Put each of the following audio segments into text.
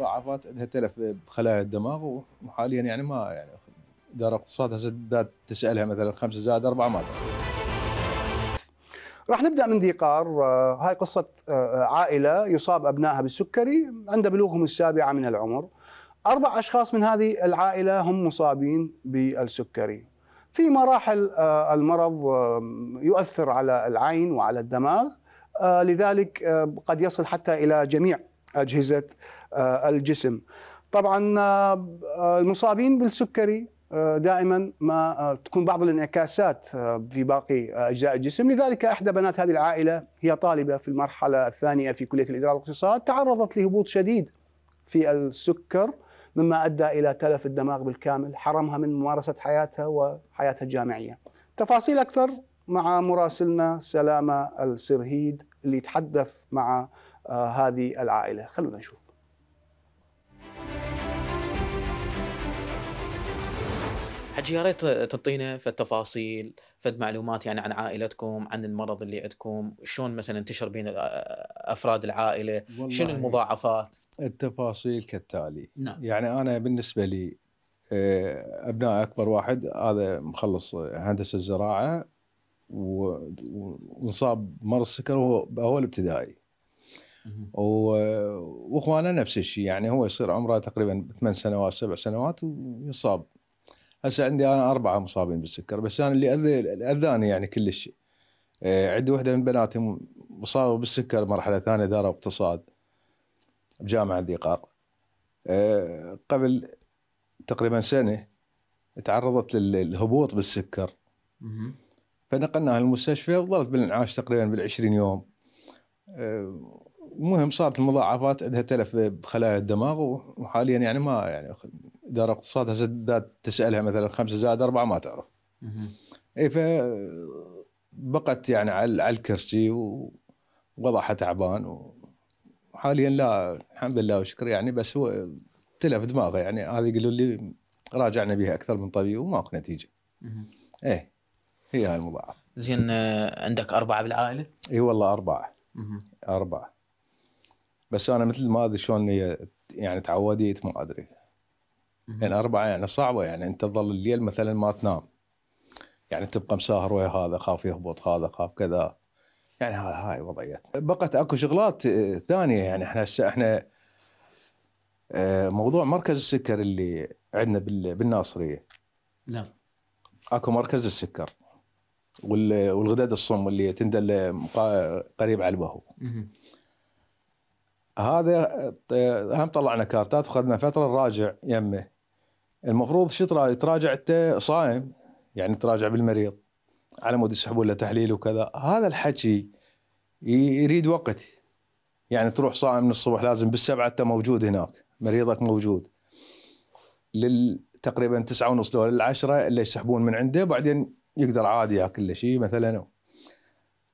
مضاعفات انها تلف بخلايا الدماغ وحاليا يعني ما يعني دار اقتصاد هسه تسالها مثلا خمسه زائد اربعه ما تعرف راح نبدا من ذي قار آه، هاي قصه آه، آه، عائله يصاب ابنائها بالسكري عند بلوغهم السابعه من العمر اربع اشخاص من هذه العائله هم مصابين بالسكري في مراحل المرض يؤثر على العين وعلى الدماغ لذلك قد يصل حتى الى جميع اجهزه آه، الجسم طبعا آه، آه، المصابين بالسكري دائما ما تكون بعض الانعكاسات في باقي اجزاء الجسم، لذلك احدى بنات هذه العائله هي طالبه في المرحله الثانيه في كليه الاداره والاقتصاد تعرضت لهبوط شديد في السكر مما ادى الى تلف الدماغ بالكامل، حرمها من ممارسه حياتها وحياتها الجامعيه. تفاصيل اكثر مع مراسلنا سلامه السرهيد اللي تحدث مع آه، هذه العائلة خلونا نشوف حجي يا ريت تعطينا في التفاصيل في المعلومات يعني عن عائلتكم عن المرض اللي عندكم شلون مثلا انتشر بين افراد العائله شنو يعني المضاعفات التفاصيل كالتالي نعم. يعني انا بالنسبه لي آه، ابناء اكبر واحد هذا مخلص هندسه الزراعه وانصاب مرض السكر وهو اول ابتدائي واخوانه نفس الشيء يعني هو يصير عمره تقريبا ثمان سنوات سبع سنوات ويصاب هسه عندي انا اربعه مصابين بالسكر بس انا اللي اذاني يعني كلش آه، عندي وحده من بناتي مصابه بالسكر مرحله ثانيه دار اقتصاد بجامعه ذي قار آه، قبل تقريبا سنه تعرضت للهبوط بالسكر فنقلناها المستشفى وظلت بالانعاش تقريبا بالعشرين يوم آه، المهم صارت المضاعفات عندها تلف بخلايا الدماغ وحاليا يعني ما يعني اداره اقتصادها زاد تسالها مثلا خمسه زائد اربعه ما تعرف. اي ف بقت يعني على الكرسي ووضعها تعبان وحاليا لا الحمد لله وشكر يعني بس هو تلف دماغه يعني هذه يقولوا لي راجعنا بها اكثر من طبيب وماكو نتيجه. ايه هي هاي المضاعف. زين آه، عندك اربعه بالعائله؟ اي والله اربعه. اربعه. بس انا مثل ما ادري شلون يعني تعوديت ما ادري يعني أربعة يعني صعبة يعني أنت تظل الليل مثلا ما تنام يعني تبقى مساهر ويا هذا خاف يهبط هذا خاف كذا يعني هاي هاي وضعيات بقت اكو شغلات آه، ثانيه يعني احنا هسه احنا آه، موضوع مركز السكر اللي عندنا بالناصريه نعم اكو مركز السكر والغدد الصم اللي تندل قريب على البهو هذا هم طلعنا كارتات وخذنا فتره نراجع يمه المفروض شو تراجع انت صايم يعني تراجع بالمريض على مود يسحبون له تحليل وكذا هذا الحكي يريد وقت يعني تروح صائم من الصبح لازم بالسبعه انت موجود هناك مريضك موجود لل تقريبا تسعة ونص دولار للعشرة اللي يسحبون من عنده بعدين يقدر عادي ياكل له شيء مثلا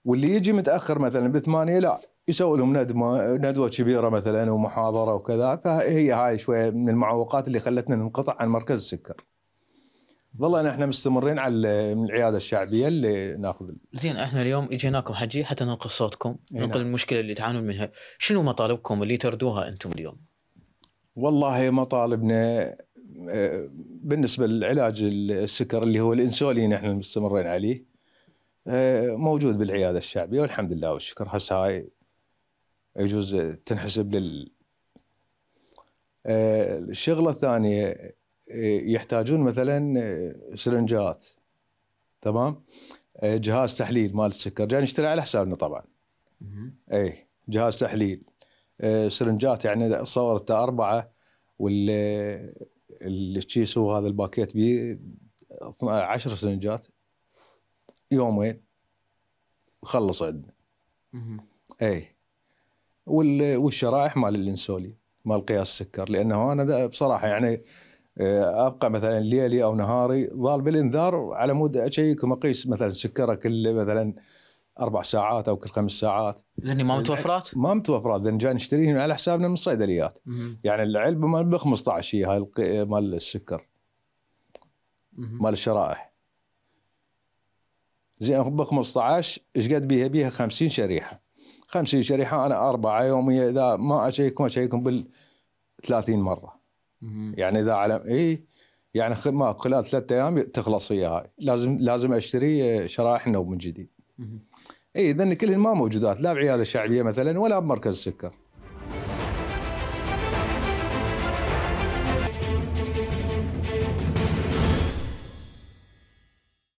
واللي يجي متاخر مثلا بثمانية لا يسوي لهم ندمه ندوه كبيره مثلا ومحاضره وكذا فهي هاي شويه من المعوقات اللي خلتنا ننقطع عن مركز السكر. والله احنا مستمرين على العياده الشعبيه اللي ناخذ زين احنا اليوم اجيناكم حجي حتى ننقل صوتكم، نعم. ننقل المشكله اللي تعانون منها، شنو مطالبكم اللي تردوها انتم اليوم؟ والله مطالبنا آه، بالنسبه للعلاج السكر اللي هو الانسولين احنا مستمرين عليه آه، موجود بالعياده الشعبيه والحمد لله والشكر هسه هاي يجوز تنحسب لل آه، الشغله الثانيه آه، يحتاجون مثلا آه، سرنجات تمام جهاز تحليل مال السكر جاي نشتري على حسابنا طبعا اي جهاز تحليل سرنجات يعني صورت اربعه وال اللي هذا الباكيت ب 10 سرنجات يومين وخلص عندنا اي والشرائح مال الانسولين مال قياس السكر لانه انا بصراحه يعني آه، ابقى مثلا ليلي او نهاري ظال بالانذار على مود اشيك اقيس مثلا سكره كل مثلا اربع ساعات او كل خمس ساعات لاني ما متوفرات؟ ما متوفرات لان جاي نشتريهم على حسابنا من الصيدليات يعني العلبه مال ب 15 هي هاي مال السكر مال الشرائح زين ب 15 ايش قد بيها؟ بيها 50 شريحه خمسين شريحه انا اربعه يوميا اذا ما اشيكم اشيكم بال 30 مره يعني اذا على اي يعني ما خلال ثلاثة ايام تخلص هي هاي لازم لازم اشتري آه، شرائح نوب من جديد اي اذا كلهن ما موجودات لا بعياده شعبيه مثلا ولا بمركز سكر